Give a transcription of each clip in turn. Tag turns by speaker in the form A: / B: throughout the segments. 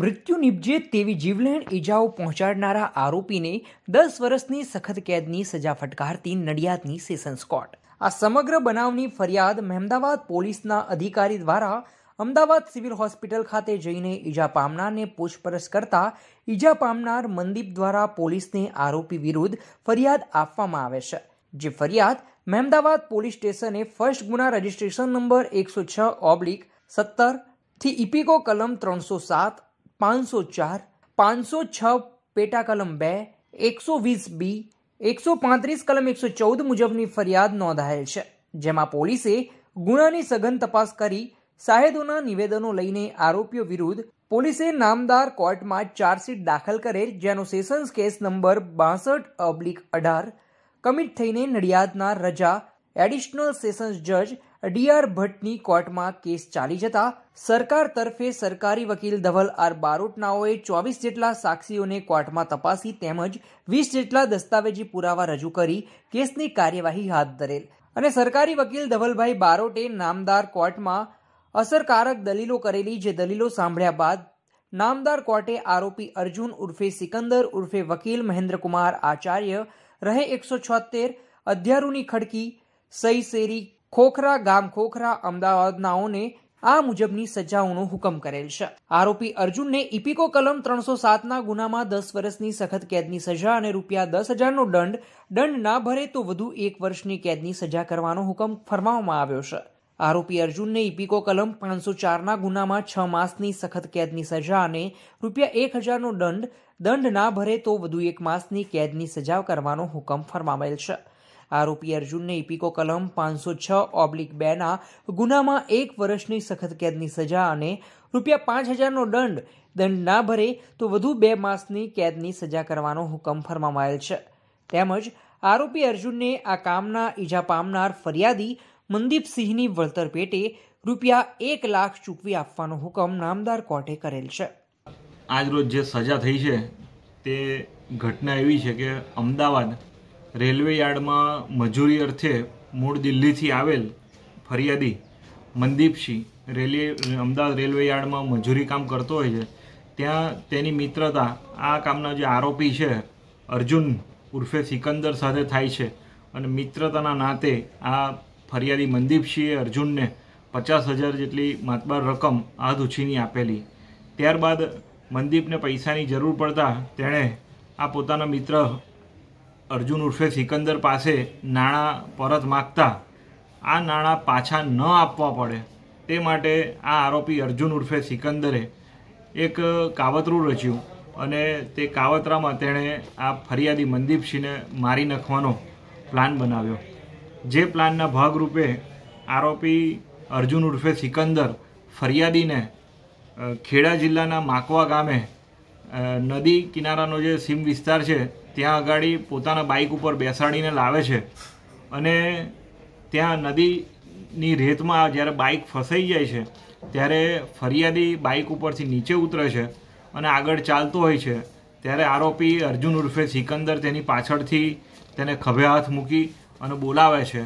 A: મૃત્યુ નિપજે તેવી જીવલેણ ઈજાઓ પહોંચાડનારા આરોપીને દસ વર્ષની સખત કેદની સજા ફટકારતી નડિયાદની સેશન્સ કોર્ટ આ સમગ્ર બનાવની ફરિયાદ મહેમદાવાદ પોલીસના અધિકારી દ્વારા અમદાવાદ સિવિલ હોસ્પિટલ ખાતે જઈને ઈજા પામનારને પૂછપરછ કરતા ઈજા પામનાર મનદીપ દ્વારા પોલીસને આરોપી વિરુદ્ધ ફરિયાદ આપવામાં આવે છે જે ફરિયાદ મહેમદાવાદ પોલીસ સ્ટેશને ફર્સ્ટ ગુના રજિસ્ટ્રેશન નંબર એકસો છ ઓબ્લિક સત્તર થી ઇપિકો કલમ ત્રણસો સાત પાંચસો ચાર પાંચસો છ પેટા કલમ બે એકસો વીસ બી એકસો પાંત્રીસ કલમ એકસો ચૌદ મુજબની ફરિયાદ નોંધાયેલ છે જેમાં પોલીસે ગુનાની સઘન તપાસ કરી સાહેદોના નિવેદનો લઈને આરોપીઓ વિરુદ્ધ પોલીસે નામદાર કોર્ટમાં ચાર્જશીટ દાખલ કરેલ જેનો સેશન્સ કેસ નંબર બાસઠ અબ્લિક અઢાર કમિટ થઈને નડિયાદના રજા એડિશનલ સેશન્સ જજ ડીઆર ભટ્ટની કોર્ટમાં કેસ ચાલી જતા સરકાર તરફે સરકારી વકીલ ધવલ આર બારોટનાઓએ ચોવીસ જેટલા સાક્ષીઓને કોર્ટમાં તપાસી તેમજ વીસ જેટલા દસ્તાવેજી પુરાવા રજૂ કરી કેસની કાર્યવાહી હાથ ધરેલ અને સરકારી વકીલ ધવલભાઈ બારોટે નામદાર કોર્ટમાં અસરકારક દલીલો કરેલી જે દલીલો સાંભળ્યા બાદ નામદાર કોર્ટે આરોપી અર્જુન ઉર્ફે સિકંદર ઉર્ફે વકીલ મહેન્દ્રકુમાર આચાર્ય રહે એકસો છોતેર અધ્યારૂની ખડકી સઈ શેરી ખોખરા ગામ ખોખરા અમદાવાદનાઓને આ મુજબની સજાઓનો હુકમ કરેલ છે આરોપી અર્જુનને ઇપિકો કલમ ત્રણસો સાતના ગુનામાં દસ વર્ષની સખત કેદની સજા અને રૂપિયા દસ હજારનો દંડ દંડ ના ભરે તો વધુ એક વર્ષની કેદની સજા કરવાનો હુકમ ફરમાવવામાં આવ્યો છે આરોપી અર્જુનને ઇપિકો કલમ પાંચસો ચારના ગુનામાં છ માસની સખત કેદની સજા અને રૂપિયા એક હજારનો દંડ દંડ ના ભરે તો વધુ એક માસની કેદની સજા કરવાનો હુકમ ફરમાવેલ છે આરોપી અર્જુનને ઇપિકો કલમ પાંચસો છ ઓબ્લિક બેના ગુનામાં એક વર્ષની સખત કેદની સજા અને રૂપિયા પાંચ હજારનો દંડ દંડ ના ભરે તો વધુ બે માસની કેદની સજા કરવાનો હુકમ ફરમાવાયેલ છે તેમજ આરોપી અર્જુનને આ કામના ઈજા પામનાર ફરિયાદી મનદીપસિંહની વળતર પેટે રૂપિયા એક લાખ ચૂકવી આપવાનો હુકમ નામદાર કોર્ટે કરેલ છે
B: આજરોજ જે સજા થઈ છે તે ઘટના એવી છે કે અમદાવાદ રેલવે યાર્ડમાં મજૂરી અર્થે મૂળ દિલ્હીથી આવેલ ફરિયાદી મનદીપસિંહ રેલવે અમદાવાદ રેલવે યાર્ડમાં મજૂરી કામ કરતો હોય છે ત્યાં તેની મિત્રતા આ કામના જે આરોપી છે અર્જુન ઉર્ફે સિકંદર સાથે થાય છે અને મિત્રતાના નાતે આ ફરિયાદી મનદીપસિંહે અર્જુનને પચાસ હજાર જેટલી માતબાર રકમ હાથ ઉછીની આપેલી ત્યારબાદ મનદીપને પૈસાની જરૂર પડતા તેણે આ પોતાના મિત્ર અર્જુન ઉર્ફે સિકંદર પાસે નાણાં પરત માગતા આ નાણાં પાછા ન આપવા પડે તે માટે આ આરોપી અર્જુન ઉર્ફે સિકંદરે એક કાવતરું રચ્યું અને તે કાવતરામાં તેણે આ ફરિયાદી મનદીપસિંહને મારી નાખવાનો પ્લાન બનાવ્યો જે પ્લાનના ભાગરૂપે આરોપી અર્જુન ઉર્ફે સિકંદર ફરિયાદીને ખેડા જિલ્લાના માકવા ગામે નદી કિનારાનો જે સીમ વિસ્તાર છે ત્યાં આગળ પોતાના બાઇક ઉપર બેસાડીને લાવે છે અને ત્યાં નદીની રેતમાં જ્યારે બાઇક ફસાઈ જાય છે ત્યારે ફરિયાદી બાઇક ઉપરથી નીચે ઉતરે છે અને આગળ ચાલતો હોય છે ત્યારે આરોપી અર્જુન ઉર્ફે સિકંદર તેની પાછળથી તેને ખભે હાથ મૂકી અને બોલાવે છે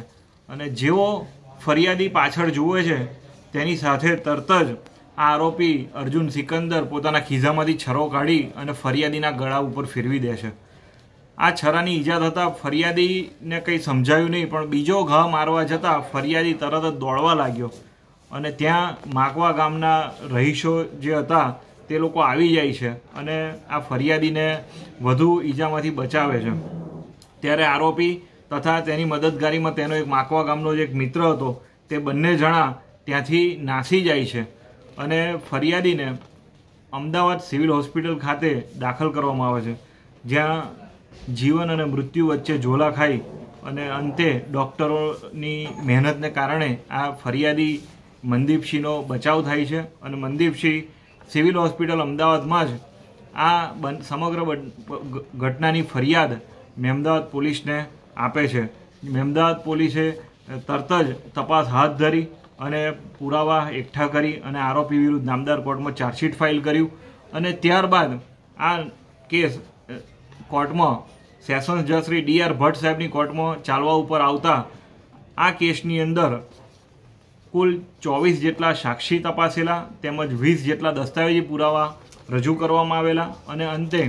B: અને જેઓ ફરિયાદી પાછળ જુએ છે તેની સાથે તરત જ આ આરોપી અર્જુન સિકંદર પોતાના ખિસ્સામાંથી છરો કાઢી અને ફરિયાદીના ગળા ઉપર ફેરવી દે છે આ છરાની ઈજા થતાં ફરિયાદીને કંઈ સમજાયું નહીં પણ બીજો ઘા મારવા જતાં ફરિયાદી તરત જ દોડવા લાગ્યો અને ત્યાં માકવા ગામના રહીશો જે હતા તે લોકો આવી જાય છે અને આ ફરિયાદીને વધુ ઈજામાંથી બચાવે છે ત્યારે આરોપી તથા તેની મદદગારીમાં તેનો એક માકવા ગામનો જે એક મિત્ર હતો તે બંને જણા ત્યાંથી નાસી જાય છે અને ફરિયાદીને અમદાવાદ સિવિલ હોસ્પિટલ ખાતે દાખલ કરવામાં આવે છે જ્યાં જીવન અને મૃત્યુ વચ્ચે ઝોલા ખાઈ અને અંતે ડૉક્ટરોની મહેનતને કારણે આ ફરિયાદી મનદીપસિંહનો બચાવ થાય છે અને મનદીપસિંહ સિવિલ હોસ્પિટલ અમદાવાદમાં જ આ બન સમગ્ર ઘટનાની ફરિયાદ મહેમદાવાદ પોલીસને આપે છે મહેમદાવાદ પોલીસે તરત જ તપાસ હાથ ધરી અને પુરાવા એકઠા કરી અને આરોપી વિરુદ્ધ નામદાર કોર્ટમાં ચાર્જશીટ ફાઇલ કર્યું અને ત્યારબાદ આ કેસ કોર્ટમાં સેશન્સ જજ શ્રી ડી આર ભટ્ટ સાહેબની કોર્ટમાં ચાલવા ઉપર આવતા આ કેસની અંદર કુલ ચોવીસ જેટલા સાક્ષી તપાસેલા તેમજ વીસ જેટલા દસ્તાવેજી પુરાવા રજૂ કરવામાં આવેલા અને અંતે